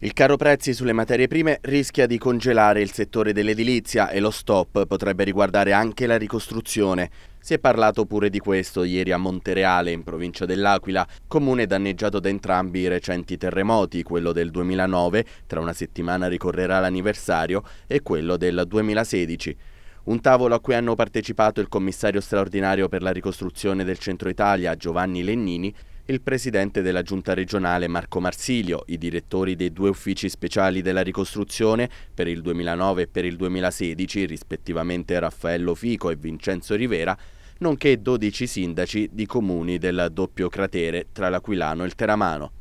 Il caro prezzi sulle materie prime rischia di congelare il settore dell'edilizia e lo stop potrebbe riguardare anche la ricostruzione. Si è parlato pure di questo ieri a Montereale, in provincia dell'Aquila, comune danneggiato da entrambi i recenti terremoti, quello del 2009, tra una settimana ricorrerà l'anniversario, e quello del 2016. Un tavolo a cui hanno partecipato il commissario straordinario per la ricostruzione del centro Italia, Giovanni Lennini, il presidente della giunta regionale Marco Marsilio, i direttori dei due uffici speciali della ricostruzione per il 2009 e per il 2016, rispettivamente Raffaello Fico e Vincenzo Rivera, nonché 12 sindaci di comuni del doppio cratere tra l'Aquilano e il Teramano.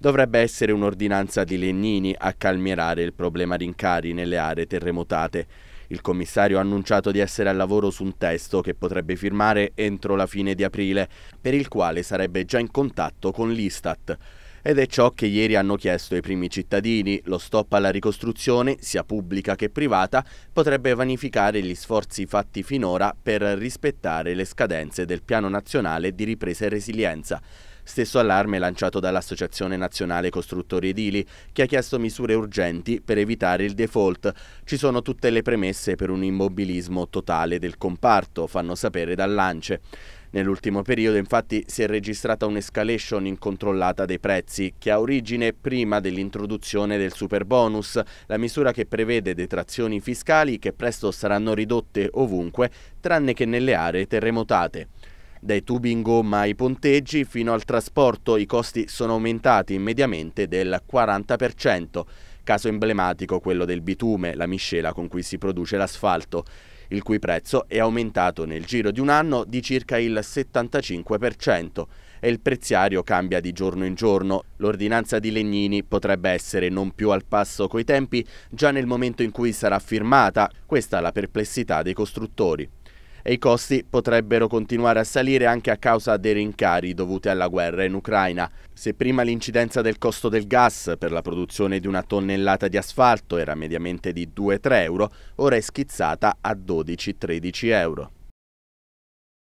Dovrebbe essere un'ordinanza di Lennini a calmierare il problema rincari nelle aree terremotate. Il commissario ha annunciato di essere al lavoro su un testo che potrebbe firmare entro la fine di aprile, per il quale sarebbe già in contatto con l'Istat. Ed è ciò che ieri hanno chiesto i primi cittadini. Lo stop alla ricostruzione, sia pubblica che privata, potrebbe vanificare gli sforzi fatti finora per rispettare le scadenze del Piano Nazionale di Ripresa e Resilienza. Stesso allarme lanciato dall'Associazione Nazionale Costruttori Edili, che ha chiesto misure urgenti per evitare il default. Ci sono tutte le premesse per un immobilismo totale del comparto, fanno sapere dall'Ance. Nell'ultimo periodo infatti si è registrata un'escalation incontrollata dei prezzi che ha origine prima dell'introduzione del super bonus, la misura che prevede detrazioni fiscali che presto saranno ridotte ovunque tranne che nelle aree terremotate. Dai tubi in gomma ai ponteggi fino al trasporto i costi sono aumentati mediamente del 40%. Caso emblematico quello del bitume, la miscela con cui si produce l'asfalto, il cui prezzo è aumentato nel giro di un anno di circa il 75% e il preziario cambia di giorno in giorno. L'ordinanza di Legnini potrebbe essere non più al passo coi tempi già nel momento in cui sarà firmata. Questa è la perplessità dei costruttori e i costi potrebbero continuare a salire anche a causa dei rincari dovuti alla guerra in Ucraina. Se prima l'incidenza del costo del gas per la produzione di una tonnellata di asfalto era mediamente di 2-3 euro, ora è schizzata a 12-13 euro.